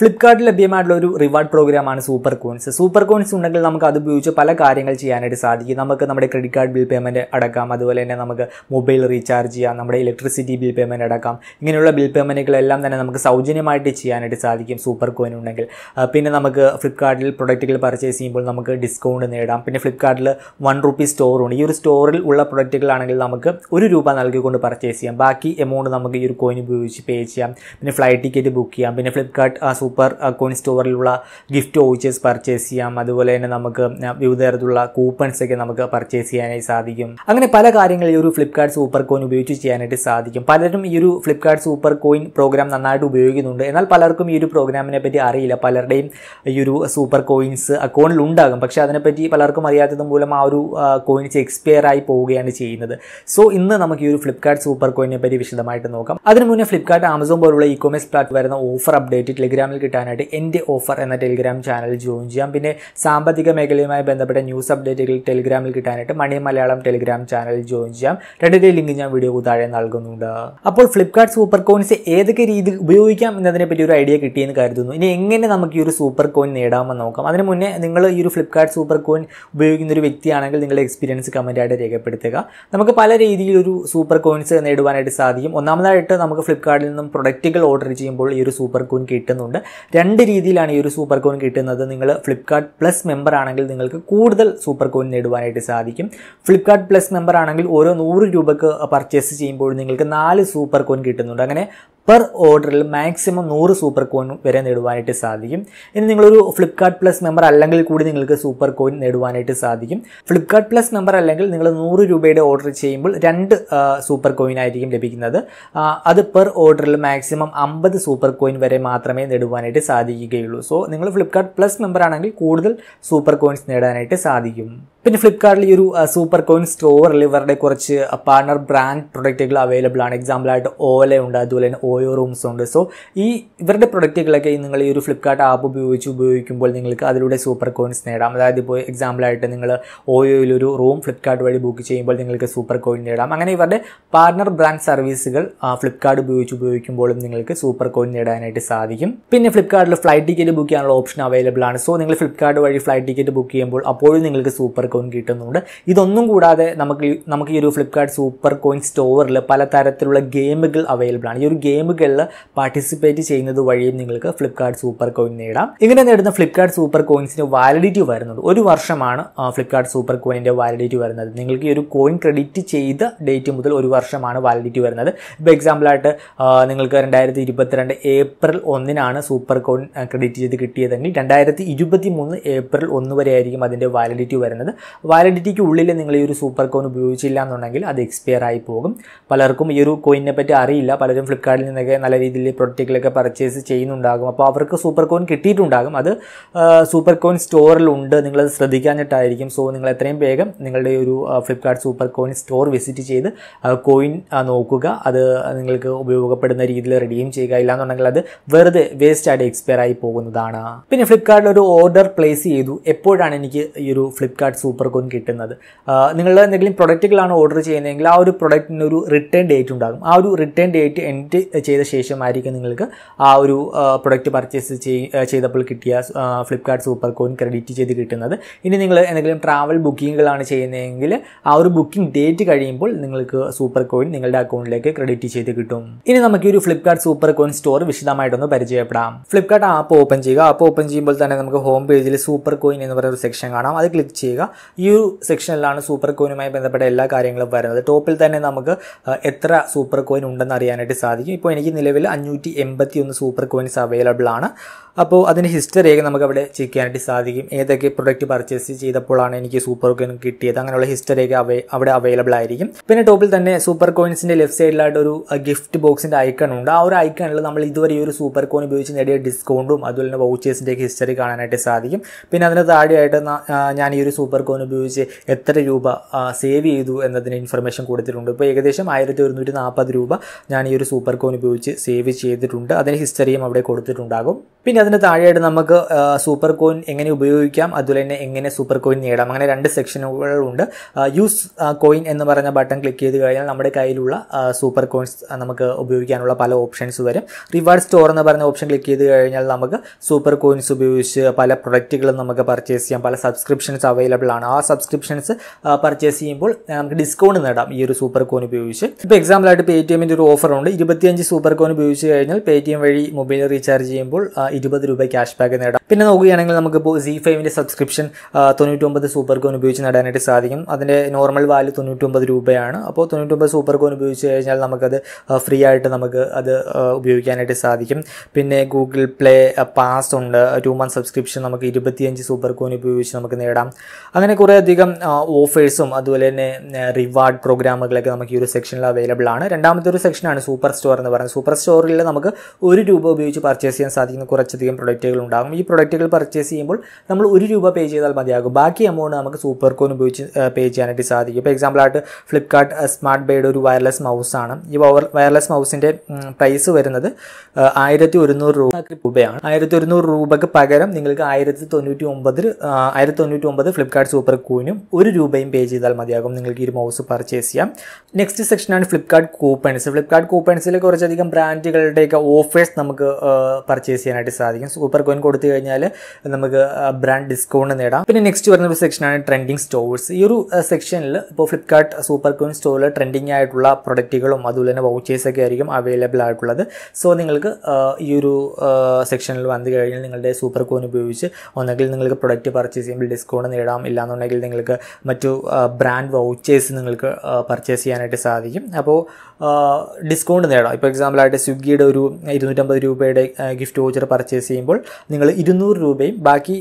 ഫ്ലിപ്കാർട്ടിൽ ലഭ്യമായിട്ടുള്ള ഒരു റിവാർഡ് പ്രോഗ്രാമാണ് സൂപ്പർ കോയിൻസ് സൂപ്പർ കോയിൻസ് ഉണ്ടെങ്കിൽ നമുക്ക് അത് ഉപയോഗിച്ച് പല കാര്യങ്ങൾ ചെയ്യാനായിട്ട് സാധിക്കും നമുക്ക് നമ്മുടെ ക്രെഡിറ്റ് കാർഡ് ബിൽ പേയ്മെൻറ്റ് അടക്കാം അതുപോലെ തന്നെ നമുക്ക് മൊബൈൽ റീചാർജ് ചെയ്യാം നമ്മുടെ ഇലക്ട്രിസിറ്റി ബിൽ പേയ്മെൻറ്റ് അടക്കാം ഇങ്ങനെയുള്ള ബിൽ പേയ്മെൻറ്റുകളെല്ലാം തന്നെ നമുക്ക് സൗജന്യമായിട്ട് ചെയ്യാനായിട്ട് സാധിക്കും സൂപ്പർ കോയിൻ ഉണ്ടെങ്കിൽ പിന്നെ നമുക്ക് ഫ്ലിപ്കാർട്ടിൽ പ്രൊഡക്റ്റുകൾ പർച്ചേസ് ചെയ്യുമ്പോൾ നമുക്ക് ഡിസ്കൗണ്ട് നേടാം പിന്നെ ഫ്ലിപ്കാർട്ടിൽ വൺ സ്റ്റോർ സ്റ്റോറുണ്ട് ഈ ഒരു സ്റ്റോറിൽ ഉള്ള പ്രൊഡക്റ്റുകളാണെങ്കിൽ നമുക്ക് ഒരു രൂപ നൽകിക്കൊണ്ട് പർച്ചേസ് ചെയ്യാം ബാക്കി എമൗണ്ട് നമുക്ക് ഈ ഒരു കോയിൻ ഉപയോഗിച്ച് പേ ചെയ്യാം പിന്നെ ഫ്ലൈറ്റ് ടിക്കറ്റ് ബുക്ക് ചെയ്യാം പിന്നെ ഫ്ലിപ്കാർട്ട് സൂപ്പർ കോയിൻ സ്റ്റോറിലുള്ള ഗിഫ്റ്റ് വോച്ചേഴ്സ് പർച്ചേസ് ചെയ്യാം അതുപോലെ തന്നെ നമുക്ക് വിവിധ തരത്തിലുള്ള കൂപ്പൺസ് ഒക്കെ നമുക്ക് പർച്ചേസ് ചെയ്യാനായി സാധിക്കും അങ്ങനെ പല കാര്യങ്ങൾ ഈ ഒരു ഫ്ലിപ്കാർട്ട് സൂപ്പർ കോയിൻ ഉപയോഗിച്ച് ചെയ്യാനായിട്ട് സാധിക്കും പലരും ഈ ഒരു ഫ്ലിപ്കാർട്ട് സൂപ്പർ കോയിൻ പ്രോഗ്രാം നന്നായിട്ട് ഉപയോഗിക്കുന്നുണ്ട് എന്നാൽ പലർക്കും ഈ ഒരു പ്രോഗ്രാമിനെ പറ്റി അറിയില്ല പലരുടെയും ഈ ഒരു സൂപ്പർ കോയിൻസ് അക്കൗണ്ടിൽ ഉണ്ടാകും പക്ഷേ അതിനെപ്പറ്റി പലർക്കും അറിയാത്തത് മൂലം ആ ഒരു കോയിൻസ് എക്സ്പയർ ആയി പോവുകയാണ് ചെയ്യുന്നത് സോ ഇന്ന് നമുക്ക് ഈ ഒരു ഫ്ലിപ്കാർട്ട് സൂപ്പർ കോയിനെ പറ്റി വിശദമായിട്ട് നോക്കാം അതിനു മുന്നേ ഫ്ലിപ്കാർട്ട് ആമസോൺ പോലുള്ള ഇ കൊമേഴ്സ് പ്ലാറ്റ് വരുന്ന ഓഫർ അപ്ഡേറ്റ് ടെലിഗ്രാമിൽ കിട്ടാനായിട്ട് എൻ്റെ ഓഫർ എന്ന ടെലിഗ്രാം ചാനൽ ജോയിൻ ചെയ്യാം പിന്നെ സാമ്പത്തിക മേഖലയുമായി ബന്ധപ്പെട്ട ന്യൂസ് അപ്ഡേറ്റുകൾ ടെലിഗ്രാമിൽ കിട്ടാനായിട്ട് money Malayalam Telegram channel join ചെയ്യാം രണ്ടിൻ്റെ ലിങ്ക് ഞാൻ വീഡിയോ താഴെ നൽകുന്നുണ്ട് അപ്പോൾ ഫ്ലിപ്കാർട്ട് സൂപ്പർ കോയിൻസ് ഏതൊക്കെ രീതിയിൽ ഉപയോഗിക്കാം എന്നതിനെ പറ്റി ഒരു ഐഡിയ കിട്ടിയെന്ന് കരുതുന്നു ഇനി എങ്ങനെ നമുക്ക് ഈ ഒരു സൂപ്പർ കോയിൻ നേടാമെന്ന് നോക്കാം അതിന് മുന്നേ നിങ്ങൾ ഈ ഒരു ഫ്ലിപ്കാർട്ട് സൂപ്പർ കോയിൻ ഉപയോഗിക്കുന്ന ഒരു വ്യക്തിയാണെങ്കിൽ നിങ്ങളുടെ എക്സ്പീരിയൻസ് കമൻറ്റായിട്ട് രേഖപ്പെടുത്തുക നമുക്ക് പല രീതിയിൽ ഒരു സൂപ്പർ കോയിൻസ് നേടുവാനായിട്ട് സാധിക്കും ഒന്നാമതായിട്ട് നമുക്ക് ഫ്ലിപ്കാർട്ടിൽ നിന്നും പ്രൊഡക്റ്റുകൾ ഓർഡർ ചെയ്യുമ്പോൾ ഈ ഒരു സൂപ്പർ കോയിൻ കിട്ടുന്നുണ്ട് രണ്ട് രീതിയിലാണ് ഈ ഒരു സൂപ്പർ കോയിൻ കിട്ടുന്നത് നിങ്ങൾ ഫ്ലിപ്കാർട്ട് പ്ലസ് മെമ്പർ ആണെങ്കിൽ നിങ്ങൾക്ക് കൂടുതൽ സൂപ്പർ കോയിൻ നേടുവാനായിട്ട് സാധിക്കും ഫ്ലിപ്കാർട്ട് പ്ലസ് മെമ്പർ ആണെങ്കിൽ ഓരോ നൂറ് രൂപക്ക് പർച്ചേസ് ചെയ്യുമ്പോൾ നിങ്ങൾക്ക് നാല് സൂപ്പർ കോയിൻ കിട്ടുന്നുണ്ട് അങ്ങനെ പെർ ഓർഡറിൽ മാക്സിമം നൂറ് സൂപ്പർ കോയിൻ വരെ നേടുവാനായിട്ട് സാധിക്കും ഇനി നിങ്ങളൊരു ഫ്ലിപ്കാർട്ട് പ്ലസ് മെമ്പർ അല്ലെങ്കിൽ കൂടി നിങ്ങൾക്ക് സൂപ്പർ കോയിൻ നേടുവാനായിട്ട് സാധിക്കും ഫ്ലിപ്കാർട്ട് പ്ലസ് മെമ്പർ അല്ലെങ്കിൽ നിങ്ങൾ നൂറ് രൂപയുടെ ഓർഡർ ചെയ്യുമ്പോൾ രണ്ട് സൂപ്പർ കോയിൻ ആയിരിക്കും ലഭിക്കുന്നത് അത് പെർ ഓർഡറിൽ മാക്സിമം അമ്പത് സൂപ്പർ കോയിൻ വരെ മാത്രമേ നേടുവാനായിട്ട് സാധിക്കുകയുള്ളൂ സോ നിങ്ങൾ ഫ്ലിപ്കാർട്ട് പ്ലസ് മെമ്പർ ആണെങ്കിൽ കൂടുതൽ സൂപ്പർ കോയിൻസ് നേടാനായിട്ട് സാധിക്കും പിന്നെ ഫ്ലിപ്കാർട്ടിൽ ഈ ഒരു സൂപ്പർ കോയിൻ സ്റ്റോറിൽ ഇവരുടെ കുറച്ച് പാർട്ണർ ബ്രാൻഡ് പ്രൊഡക്റ്റുകൾ അവൈലബിൾ ആണ് എക്സാമ്പിളായിട്ട് ഓല ഉണ്ട് അതുപോലെ തന്നെ ഓയോ റൂംസ് ഉണ്ട് സോ ഈ ഇവരുടെ പ്രൊഡക്റ്റുകളൊക്കെ നിങ്ങൾ ഈ ഒരു ഫ്ലിപ്കാർട്ട് ആപ്പ് ഉപയോഗിച്ച് ഉപയോഗിക്കുമ്പോൾ നിങ്ങൾക്ക് അതിലൂടെ സൂപ്പർ കോയിൻസ് നേടാം അതായത് ഇപ്പോൾ എക്സാമ്പിളായിട്ട് നിങ്ങൾ ഓയോയിലൊരു റൂം ഫ്ലിപ്കാർട്ട് വഴി ബുക്ക് ചെയ്യുമ്പോൾ നിങ്ങൾക്ക് സൂപ്പർ കോയിൻ നേടാം അങ്ങനെ ഇവരുടെ പാർട്ണർ ബ്രാൻഡ് സർവീസുകൾ ഫ്ലിപ്കാർട്ട് ഉപയോഗിച്ച് ഉപയോഗിക്കുമ്പോഴും നിങ്ങൾക്ക് സൂപ്പർ കോയിൻ നേടാനായിട്ട് സാധിക്കും പിന്നെ ഫ്ലിപ്കാർട്ടിൽ ഫ്ലൈറ്റ് ടിക്കറ്റ് ബുക്ക് ചെയ്യാനുള്ള ഓപ്ഷൻ അവൈലബിൾ ആണ് സോ നിങ്ങൾ ഫ്ലിപ്കാർട്ട് വഴി ഫ്ലൈറ്റ് ടിക്കറ്റ് ബുക്ക് ചെയ്യുമ്പോൾ അപ്പോഴും നിങ്ങൾക്ക് സൂപ്പർ കോയിൻ കിട്ടുന്നുണ്ട് ഇതൊന്നും കൂടാതെ നമുക്ക് നമുക്ക് ഈ ഒരു ഫ്ലിപ്കാർട്ട് സൂപ്പർ കോയിൻ സ്റ്റോറിൽ പലതരത്തിലുള്ള ഗെയിമുകൾ അവൈലബിൾ ആണ് ഈ ഒരു ഗെയിമുകളിൽ പാർട്ടിസിപ്പേറ്റ് ചെയ്യുന്നത് വഴിയും നിങ്ങൾക്ക് ഫ്ലിപ്കാർട്ട് സൂപ്പർ കോയിൻ നേടാം ഇങ്ങനെ നേടുന്ന ഫ്ലിപ്കാർട്ട് സൂപ്പർ കോയിൻസിന് വാലിഡിറ്റി വരുന്നത് ഒരു വർഷമാണ് ഫ്ലിപ്കാർട്ട് സൂപ്പർ കോയിൻ്റെ വാലിഡിറ്റി വരുന്നത് നിങ്ങൾക്ക് ഈ ഒരു കോയിൻ ക്രെഡിറ്റ് ചെയ്ത ഡേറ്റ് മുതൽ ഒരു വർഷമാണ് വാലിഡിറ്റി വരുന്നത് ഇപ്പോൾ എക്സാമ്പിളായിട്ട് നിങ്ങൾക്ക് രണ്ടായിരത്തി ഇരുപത്തിരണ്ട് ഏപ്രിൽ ഒന്നിനാണ് സൂപ്പർ കോയിൻ ക്രെഡിറ്റ് ചെയ്ത് കിട്ടിയതെങ്കിൽ രണ്ടായിരത്തി ഇരുപത്തി മൂന്ന് ഏപ്രിൽ ഒന്ന് വരെ ആയിരിക്കും അതിൻ്റെ വാലിഡിറ്റി വരുന്നത് വാലിഡിറ്റിക്ക് ഉള്ളിൽ നിങ്ങൾ ഈ ഒരു സൂപ്പർ കോയിൻ ഉപയോഗിച്ചില്ല എന്നുണ്ടെങ്കിൽ അത് എക്സ്പയർ ആയി പോകും പലർക്കും ഈ ഒരു കോയിനെ പറ്റി അറിയില്ല പലരും ഫ്ലിപ്കാർട്ടിൽ നിന്നൊക്കെ നല്ല രീതിയിൽ പ്രൊഡക്റ്റുകളൊക്കെ പർച്ചേസ് ചെയ്യുന്നുണ്ടാകും അപ്പോൾ അവർക്ക് സൂപ്പർ കോയിൻ കിട്ടിയിട്ടുണ്ടാകും അത് സൂപ്പർ കോയിൻ സ്റ്റോറിലുണ്ട് നിങ്ങളത് ശ്രദ്ധിക്കാഞ്ഞിട്ടായിരിക്കും സോ നിങ്ങൾ എത്രയും വേഗം നിങ്ങളുടെ ഒരു Flipkart super coin store visit ചെയ്ത് കോയിൻ നോക്കുക അത് നിങ്ങൾക്ക് ഉപയോഗപ്പെടുന്ന രീതിയിൽ റിഡീം ചെയ്യുക എന്നുണ്ടെങ്കിൽ അത് വെറുതെ വേസ്റ്റ് എക്സ്പയർ ആയി പോകുന്നതാണ് പിന്നെ ഫ്ലിപ്കാർട്ടിൽ ഒരു ഓർഡർ പ്ലേസ് ചെയ്തു എപ്പോഴാണ് എനിക്ക് ഈ ഒരു ഫ്ലിപ്കാർട്ട് സൂപ്പർ കോൺ കിട്ടുന്നത് നിങ്ങൾ എന്തെങ്കിലും പ്രൊഡക്റ്റുകളാണ് ഓർഡർ ചെയ്യുന്നതെങ്കിൽ ആ ഒരു പ്രൊഡക്റ്റിന് ഒരു റിട്ടേൺ ഡേറ്റ് ഉണ്ടാകും ആ ഒരു റിട്ടേൺ ഡേറ്റ് എൻഡ് ചെയ്ത ശേഷമായിരിക്കും നിങ്ങൾക്ക് ആ ഒരു പ്രൊഡക്റ്റ് പർച്ചേസ് ചെയ്തപ്പോൾ കിട്ടിയ ഫ്ലിപ്കാർട്ട് സൂപ്പർ കോൺ ക്രെഡിറ്റ് ചെയ്ത് കിട്ടുന്നത് ഇനി നിങ്ങൾ എന്തെങ്കിലും ട്രാവൽ ബുക്കിങ്ങുകളാണ് ചെയ്യുന്നതെങ്കിൽ ആ ഒരു ബുക്കിംഗ് ഡേറ്റ് കഴിയുമ്പോൾ നിങ്ങൾക്ക് സൂപ്പർ കോയിൻ നിങ്ങളുടെ അക്കൗണ്ടിലേക്ക് ക്രെഡിറ്റ് ചെയ്ത് കിട്ടും ഇനി നമുക്ക് ഒരു ഫ്ലിപ്കാർട്ട് സൂപ്പർ കോയിൻ സ്റ്റോർ വിശദമായിട്ടൊന്ന് പരിചയപ്പെടാം ഫ്ലിപ്കാർട്ട് ആപ്പ് ഓപ്പൺ ചെയ്യുക ആപ്പ് ഓപ്പൺ ചെയ്യുമ്പോൾ തന്നെ നമുക്ക് ഹോം പേജിൽ സൂപ്പർ കോയിൻ എന്ന് പറയുന്ന ഒരു സെക്ഷൻ കാണാം അത് ക്ലിക്ക് ചെയ്യുക ഈ ഒരു സെക്ഷനിലാണ് സൂപ്പർ കോയിനുമായി ബന്ധപ്പെട്ട എല്ലാ കാര്യങ്ങളും വരുന്നത് ടോപ്പിൽ തന്നെ നമുക്ക് എത്ര സൂപ്പർ കോയിൻ ഉണ്ടെന്ന് അറിയാനായിട്ട് സാധിക്കും ഇപ്പോൾ എനിക്ക് നിലവിൽ അഞ്ഞൂറ്റി എൺപത്തി ഒന്ന് സൂപ്പർ കോയിൻസ് അവൈലബിൾ ആണ് അപ്പോൾ അതിൻ്റെ ഹിസ്റ്ററിയൊക്കെ നമുക്ക് അവിടെ ചെക്ക് ചെയ്യാനായിട്ട് സാധിക്കും ഏതൊക്കെ പ്രൊഡക്റ്റ് പർച്ചേസ് ചെയ്തപ്പോഴാണ് എനിക്ക് സൂപ്പർ കോയിൻ കിട്ടിയത് അങ്ങനെയുള്ള ഹിസ്റ്ററിയൊക്കെ അവ അവിടെ അവൈലബിൾ ആയിരിക്കും പിന്നെ ടോപ്പിൽ തന്നെ സൂപ്പർ കോയിൻസിൻ്റെ ലെഫ്റ്റ് സൈഡിലായിട്ട് ഒരു ഗിഫ്റ്റ് ബോക്സിൻ്റെ ഐക്കൺ ഉണ്ട് ആ ഒരു ഐക്കണിൽ നമ്മൾ ഇതുവരെ ഈ ഒരു സൂപ്പർ കോയിൻ ഉപയോഗിച്ച് നേടിയ ഡിസ്കൗണ്ടും അതുപോലെ തന്നെ വൗച്ചേഴ്സിൻ്റെയൊക്കെ ഹിസ്റ്ററി കാണാനായിട്ട് സാധിക്കും പിന്നെ അതിന് താഴെയായിട്ട് ഞാൻ ഈ ഒരു സൂപ്പർ കോൺ ഉപയോഗിച്ച് എത്ര രൂപ സേവ് ചെയ്തു എന്നതിന് ഇൻഫർമേഷൻ കൊടുത്തിട്ടുണ്ട് ഇപ്പോൾ ഏകദേശം ആയിരത്തി ഒരുന്നൂറ്റി നാൽപ്പത് രൂപ ഞാൻ ഈ ഒരു സൂപ്പർ കോൺ ഉപയോഗിച്ച് സേവ് ചെയ്തിട്ടുണ്ട് അതിന് ഹിസ്റ്ററിയും അവിടെ കൊടുത്തിട്ടുണ്ടാകും പിന്നെ അതിൻ്റെ താഴെയായിട്ട് നമുക്ക് സൂപ്പർ കോയിൻ എങ്ങനെ ഉപയോഗിക്കാം അതുപോലെ തന്നെ എങ്ങനെ സൂപ്പർ കോയിൻ നേടാം അങ്ങനെ രണ്ട് സെക്ഷനുകളുണ്ട് യൂസ് കോയിൻ എന്ന് പറഞ്ഞ ബട്ടൺ ക്ലിക്ക് ചെയ്ത് കഴിഞ്ഞാൽ നമ്മുടെ കയ്യിലുള്ള സൂപ്പർ കോയിൻസ് നമുക്ക് ഉപയോഗിക്കാനുള്ള പല ഓപ്ഷൻസ് വരും റിവാർഡ് സ്റ്റോർ എന്ന് പറഞ്ഞ ഓപ്ഷൻ ക്ലിക്ക് ചെയ്ത് കഴിഞ്ഞാൽ നമുക്ക് സൂപ്പർ കോയിൻസ് ഉപയോഗിച്ച് പല പ്രൊഡക്റ്റുകളും നമുക്ക് പർച്ചേസ് ചെയ്യാം പല സബ്സ്ക്രിപ്ഷൻസ് അവൈലബിൾ ആണ് ആ സബ്സ്ക്രിപ്ഷൻസ് പർച്ചേസ് ചെയ്യുമ്പോൾ നമുക്ക് ഡിസ്കൗണ്ട് നേടാം ഈ ഒരു സൂപ്പർ കോയിൻ ഉപയോഗിച്ച് ഇപ്പോൾ എക്സാമ്പിളായിട്ട് പേ ടി എമ്മിൻ്റെ ഒരു ഓഫറുണ്ട് ഇരുപത്തിയഞ്ച് സൂപ്പർ കോയിൻ ഉപയോഗിച്ച് കഴിഞ്ഞാൽ പേ ടി എം വഴി മൊബൈൽ റീചാർജ് ചെയ്യുമ്പോൾ ഇരുപത് രൂപ ക്യാഷ് ബാക്ക് നേടാം പിന്നെ നോക്കുകയാണെങ്കിൽ നമുക്കിപ്പോൾ സി ഫൈവിൻ്റെ സബ്സ്ക്രിപ്ഷൻ തൊണ്ണൂറ്റൊമ്പത് സൂപ്പർ കോൺ ഉപയോഗിച്ച് നേടാനായിട്ട് സാധിക്കും അതിൻ്റെ നോർമൽ വാല്യൂ തൊണ്ണൂറ്റൊമ്പത് രൂപയാണ് അപ്പോൾ തൊണ്ണൂറ്റൊമ്പത് സൂപ്പർ കോൺ ഉപയോഗിച്ച് കഴിഞ്ഞാൽ നമുക്കത് ഫ്രീ ആയിട്ട് നമുക്ക് അത് ഉപയോഗിക്കാനായിട്ട് സാധിക്കും പിന്നെ ഗൂഗിൾ പ്ലേ പാസ് ഉണ്ട് ടു മന്ത് സബ്സ്ക്രിപ്ഷൻ നമുക്ക് ഇരുപത്തിയഞ്ച് സൂപ്പർ കോൺ ഉപയോഗിച്ച് നമുക്ക് നേടാം അങ്ങനെ കുറേയധികം ഓഫേഴ്സും അതുപോലെ തന്നെ റിവാർഡ് പ്രോഗ്രാമുകളൊക്കെ നമുക്ക് ഈ ഒരു സെക്ഷനിൽ അവൈലബിൾ ആണ് രണ്ടാമത്തെ ഒരു സെക്ഷനാണ് സൂപ്പർ സ്റ്റോർ എന്ന് പറയുന്നത് സൂപ്പർ സ്റ്റോറിൽ നമുക്ക് ഒരു രൂപ ഉപയോഗിച്ച് പർച്ചേസ് ചെയ്യാൻ സാധിക്കുന്ന കുറച്ച് കുറച്ചധികം പ്രൊഡക്റ്റുകൾ ഉണ്ടാകും ഈ പ്രൊഡക്റ്റുകൾ പർച്ചേസ് ചെയ്യുമ്പോൾ നമ്മൾ ഒരു രൂപ പേ ചെയ്താൽ മതിയാകും ബാക്കി എമൗണ്ട് നമുക്ക് സൂപ്പർ കോൺ ഉപയോഗിച്ച് പേ ചെയ്യാനായിട്ട് സാധിക്കും ഇപ്പോൾ എക്സാമ്പിളായിട്ട് ഫ്ലിപ്കാർട്ട് സ്മാർട്ട് ബേഡ് ഒരു വയർലെസ് മൗസാണ് ഈ വയർലെസ് മൗസിൻ്റെ പ്രൈസ് വരുന്നത് ആയിരത്തി ഒരുന്നൂറ് രൂപയാണ് ആയിരത്തി ഒരുന്നൂറ് രൂപയ്ക്ക് പകരം നിങ്ങൾക്ക് ആയിരത്തി തൊണ്ണൂറ്റി ഒമ്പതിൽ ആയിരത്തി തൊണ്ണൂറ്റി ഒമ്പത് ഫ്ലിപ്കാർട്ട് സൂപ്പർ കോയിനും ഒരു രൂപയും പേ ചെയ്താൽ മതിയാകും നിങ്ങൾക്ക് ഈ മൗസ് പർച്ചേസ് ചെയ്യാം നെക്സ്റ്റ് സെക്ഷനാണ് ഫ്ലിപ്കാർട്ട് കൂപ്പൺസ് ഫ്ലിപ്കാർട്ട് കൂപ്പൺസിൽ കുറച്ചധികം ബ്രാൻഡുകളുടെയൊക്കെ ഓഫേഴ്സ് നമുക്ക് പർച്ചേസ് ചെയ്യാനായിട്ട് ചെയ്യാനായിട്ട് സാധിക്കും സൂപ്പർ കോയിൻ കൊടുത്തു കഴിഞ്ഞാൽ നമുക്ക് ബ്രാൻഡ് ഡിസ്കൗണ്ട് നേടാം പിന്നെ നെക്സ്റ്റ് വരുന്ന ഒരു സെക്ഷനാണ് ട്രെൻഡിങ് സ്റ്റോഴ്സ് ഈ ഒരു സെക്ഷനിൽ ഇപ്പോൾ ഫ്ലിപ്കാർട്ട് സൂപ്പർ കോയിൻ സ്റ്റോറിൽ ട്രെൻഡിങ് ആയിട്ടുള്ള പ്രൊഡക്റ്റുകളും അതുപോലെ തന്നെ വൗച്ചേഴ്സൊക്കെ ആയിരിക്കും അവൈലബിൾ ആയിട്ടുള്ളത് സോ നിങ്ങൾക്ക് ഈ ഒരു സെക്ഷനിൽ വന്നു കഴിഞ്ഞാൽ നിങ്ങളുടെ സൂപ്പർ കോയിൻ ഉപയോഗിച്ച് ഒന്നെങ്കിൽ നിങ്ങൾക്ക് പ്രൊഡക്റ്റ് പർച്ചേസ് ചെയ്യുമ്പോൾ ഡിസ്കൗണ്ട് നേടാം ഇല്ലാന്നുണ്ടെങ്കിൽ നിങ്ങൾക്ക് മറ്റു ബ്രാൻഡ് വൗച്ചേഴ്സ് നിങ്ങൾക്ക് പർച്ചേസ് ചെയ്യാനായിട്ട് സാധിക്കും അപ്പോൾ ഡിസ്കൗണ്ട് നേടാം ഇപ്പോൾ എക്സാമ്പിളായിട്ട് സ്വിഗ്ഗിയുടെ ഒരു ഇരുന്നൂറ്റമ്പത് രൂപയുടെ ഗിഫ്റ്റ് വൗച്ചർ പർച്ചേസ് ചെയ്യുമ്പോൾ നിങ്ങൾ ഇരുന്നൂറ് രൂപയും ബാക്കി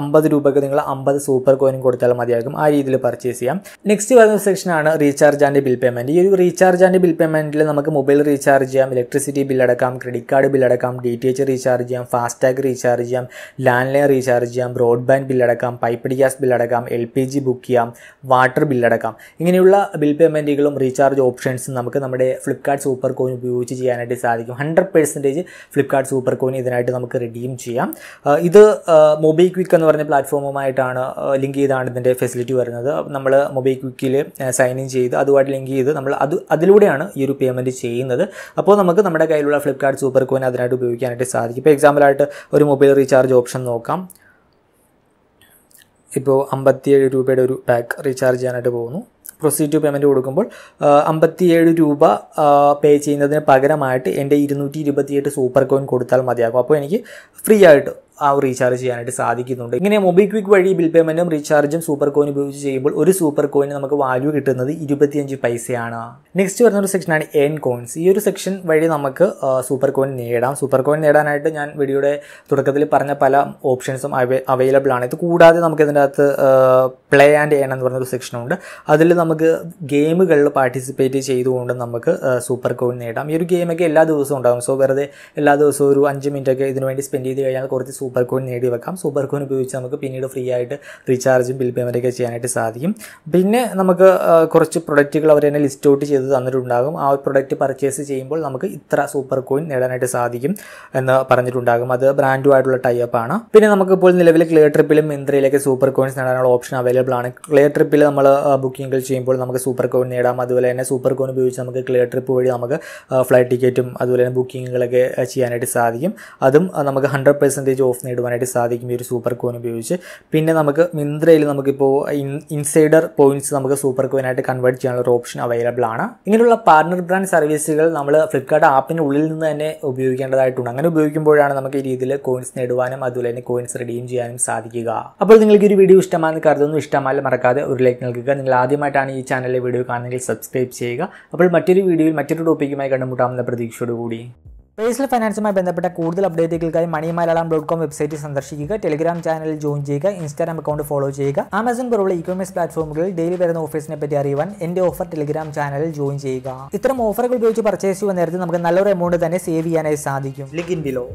അമ്പത് രൂപയ്ക്ക് നിങ്ങൾ അമ്പത് സൂപ്പർ കോയിനും കൊടുത്താൽ മതിയാകും ആ രീതിയിൽ പർച്ചേസ് ചെയ്യാം നെക്സ്റ്റ് വരുന്ന സെക്ഷനാണ് റീചാർജ് ആൻഡ് ബിൽ പേയ്മെൻറ്റ് ഈ ഒരു റീചാർജ് ആൻഡ് ബിൽ പേയ്മെൻറ്റിൽ നമുക്ക് മൊബൈൽ റീചാർജ് ചെയ്യാം ഇലക്ട്രിസിറ്റി ബിൽ അടക്കാം ക്രെഡിറ്റ് കാർഡ് ബിൽ അടക്കാം ഡി ടി എച്ച് റീചാർജ് ചെയ്യാം ടാഗ് റീചാർജ് ചെയ്യാം ലാൻഡ് ലൈൻ റീചാർജ് ചെയ്യാം ബ്രോഡ്ബാൻഡ് ബിൽ അടക്കാം പൈപ്പഡ് ഗ്യാസ് ബിൽ അടക്കാം എൽ പി ജി ബുക്ക് ചെയ്യാം വാട്ടർ ബിൽ അടക്കാം ഇങ്ങനെയുള്ള ബിൽ പേയ്മെൻറ്റുകളും റീചാർജ് ഓപ്ഷൻസും നമുക്ക് നമ്മുടെ ഫ്ലിപ്കാർട്ട് സൂപ്പർ കോയിൻ ഉപയോഗിച്ച് ചെയ്യാനായിട്ട് സാധിക്കും hundred percentage Flipkart super coin ഓൺലൈനായിട്ട് നമുക്ക് റിഡീം ചെയ്യാം ഇത് മൊബൈ ക്വിക്ക് എന്ന് പറഞ്ഞ പ്ലാറ്റ്ഫോമുമായിട്ടാണ് ലിങ്ക് ചെയ്താണ് ഇതിൻ്റെ ഫെസിലിറ്റി വരുന്നത് നമ്മൾ മൊബൈ ക്വിക്കിൽ സൈൻ ഇൻ ചെയ്ത് അതുമായിട്ട് ലിങ്ക് ചെയ്ത് നമ്മൾ അത് അതിലൂടെയാണ് ഈ ഒരു പേയ്മെൻറ്റ് ചെയ്യുന്നത് അപ്പോൾ നമുക്ക് നമ്മുടെ കയ്യിലുള്ള ഫ്ലിപ്കാർട്ട് സൂപ്പർ കോയിൻ അതിനായിട്ട് ഉപയോഗിക്കാനായിട്ട് സാധിക്കും ഇപ്പോൾ എക്സാമ്പിളായിട്ട് ഒരു മൊബൈൽ റീചാർജ് ഓപ്ഷൻ നോക്കാം ഇപ്പോൾ അമ്പത്തിയേഴ് രൂപയുടെ ഒരു പാക്ക് റീചാർജ് ചെയ്യാനായിട്ട് പോകുന്നു പ്രൊസീഡ് ടു പേയ്മെൻറ്റ് കൊടുക്കുമ്പോൾ അമ്പത്തിയേഴ് രൂപ പേ ചെയ്യുന്നതിന് പകരമായിട്ട് എൻ്റെ ഇരുന്നൂറ്റി ഇരുപത്തിയെട്ട് സൂപ്പർ കോയിൻ കൊടുത്താൽ മതിയാകും അപ്പോൾ എനിക്ക് ഫ്രീ ആയിട്ട് ആ റീചാർജ് ചെയ്യാനായിട്ട് സാധിക്കുന്നുണ്ട് ഇങ്ങനെ മൊബിക്വിക്ക് വഴി ബിൽ പേയ്മെന്റും റീചാർജും സൂപ്പർ കോയിൻ ഉപയോഗിച്ച് ചെയ്യുമ്പോൾ ഒരു സൂപ്പർ കോയിന് നമുക്ക് വാല്യൂ കിട്ടുന്നത് ഇരുപത്തിയഞ്ച് പൈസയാണ് നെക്സ്റ്റ് വരുന്ന ഒരു സെക്ഷനാണ് എൻ കോയിൻസ് ഈ ഒരു സെക്ഷൻ വഴി നമുക്ക് സൂപ്പർ കോയിൻ നേടാം സൂപ്പർ കോയിൻ നേടാനായിട്ട് ഞാൻ വീഡിയോയുടെ തുടക്കത്തിൽ പറഞ്ഞ പല ഓപ്ഷൻസും അവൈലബിൾ ആണ് ഇത് കൂടാതെ നമുക്ക് ഇതിൻ്റെ അകത്ത് പ്ലേ ആൻഡ് എൻ എന്ന് പറഞ്ഞൊരു സെക്ഷനുണ്ട് അതിൽ നമുക്ക് ഗെയിമുകളിൽ പാർട്ടിസിപ്പേറ്റ് ചെയ്തുകൊണ്ട് നമുക്ക് സൂപ്പർ കോയിൻ നേടാം ഈ ഒരു ഗെയിമൊക്കെ എല്ലാ ദിവസവും ഉണ്ടാകും സോ വെറുതെ എല്ലാ ദിവസവും ഒരു അഞ്ച് മിനിറ്റൊക്കെ ഇതിനുവേണ്ടി സ്പെൻഡ് ചെയ്ത് കഴിഞ്ഞാൽ കുറച്ച് സൂപ്പർ കോയിൻ നേടി വെക്കാം സൂപ്പർ കോയിൻ ഉപയോഗിച്ച് നമുക്ക് പിന്നീട് ഫ്രീ ആയിട്ട് റീചാർജും ബിൽ പേയ്മെൻറ്റൊക്കെ ചെയ്യാനായിട്ട് സാധിക്കും പിന്നെ നമുക്ക് കുറച്ച് പ്രൊഡക്റ്റുകൾ അവർ തന്നെ ലിസ്റ്റ് ഔട്ട് ചെയ്ത് തന്നിട്ടുണ്ടാകും ആ പ്രൊഡക്റ്റ് പർച്ചേസ് ചെയ്യുമ്പോൾ നമുക്ക് ഇത്ര സൂപ്പർ കോയിൻ നേടാനായിട്ട് സാധിക്കും എന്ന് പറഞ്ഞിട്ടുണ്ടാകും അത് ബ്രാൻഡു ടൈ ടൈപ്പ് ആണ് പിന്നെ നമുക്കിപ്പോൾ നിലവിൽ ക്ലിയർ ട്രിപ്പിലും മിന്ത്രയിലേക്ക് സൂപ്പർ കോയിൻസ് നേടാനുള്ള ഓപ്ഷൻ അവൈലബിൾ ആണ് ക്ലിയർ ട്രിപ്പിൽ നമ്മൾ ബുക്കിംഗുകൾ ചെയ്യുമ്പോൾ നമുക്ക് സൂപ്പർ കോയിൻ നേടാം അതുപോലെ തന്നെ സൂപ്പർ കോയിൻ ഉപയോഗിച്ച് നമുക്ക് ക്ലിയർ ട്രിപ്പ് വഴി നമുക്ക് ഫ്ലൈറ്റ് ടിക്കറ്റും അതുപോലെ തന്നെ ബുക്കിങ്ങുകളൊക്കെ ചെയ്യാനായിട്ട് സാധിക്കും അതും നമുക്ക് ഹൺഡ്രഡ് പെർസെൻറ്റേജ് ഓഫ് ഓഫ് നേടുവാനായിട്ട് സാധിക്കും ഈ ഒരു സൂപ്പർ കോയിൻ ഉപയോഗിച്ച് പിന്നെ നമുക്ക് മിന്ത്രയിൽ നമുക്കിപ്പോൾ ഇൻസൈഡർ പോയിന്റ്സ് നമുക്ക് സൂപ്പർ കോയിനായിട്ട് കൺവേർട്ട് ചെയ്യാനുള്ള ഒരു ഓപ്ഷൻ അവൈലബിൾ ആണ് ഇങ്ങനെയുള്ള പാർട്ണർ ബ്രാൻഡ് സർവീസുകൾ നമ്മൾ ഫ്ലിപ്കാർട്ട് ആപ്പിന് ഉള്ളിൽ നിന്ന് തന്നെ ഉപയോഗിക്കേണ്ടതായിട്ടുണ്ട് അങ്ങനെ ഉപയോഗിക്കുമ്പോഴാണ് നമുക്ക് ഈ രീതിയിൽ കോയിൻസ് നേടുവാനും അതുപോലെ തന്നെ കോയിൻസ് റിഡീം ചെയ്യാനും സാധിക്കുക അപ്പോൾ നിങ്ങൾക്ക് ഒരു വീഡിയോ ഇഷ്ടമാണെന്ന് കരുതുന്നു ഇഷ്ടമായാലും മറക്കാതെ ഒരു ലൈക്ക് നൽകുക നിങ്ങൾ ആദ്യമായിട്ടാണ് ഈ ചാനലിലെ വീഡിയോ കാണുന്നതെങ്കിൽ സബ്സ്ക്രൈബ് ചെയ്യുക അപ്പോൾ മറ്റൊരു വീഡിയോയിൽ മറ്റൊരു ടോപ്പിക്കുമായി കണ്ടുമുട്ടാമെന്ന പ്രതീക്ഷയോടുകൂടി പേഴ്സണൽ ഫൈനാൻസുമായി ബന്ധപ്പെട്ട കൂടുതൽ അപ്ഡേറ്റുകൾക്കായി money Malayalam dot com website സന്ദർശിക്കുക ടെലിഗ്രാം ചാനൽ ജോയിൻ ചെയ്യുക ഇൻസ്റ്റാഗ്രാം അക്കൗണ്ട് ഫോളോ ചെയ്യുക ആമസോൺ പോലുള്ള ഇക്കോമേഴ്സ് പ്ലാറ്റ്ഫോമുകളിൽ ഡെയിലി വരുന്ന ഓഫേഴ്സിനെ പറ്റി അറിയുവാൻ എന്റെ ഓഫർ ടെലിഗ്രാം ചാനലിൽ ജോയിൻ ചെയ്യുക ഇത്തരം ഓഫറുകൾ ഉപയോഗിച്ച് പർച്ചേസ് ചെയ്യുന്ന നേരത്തെ നമുക്ക് നല്ലൊരു എമൗണ്ട് തന്നെ സേവ് ചെയ്യാനായി സാധിക്കും ലിങ്ക് ഇൻ ബിലോ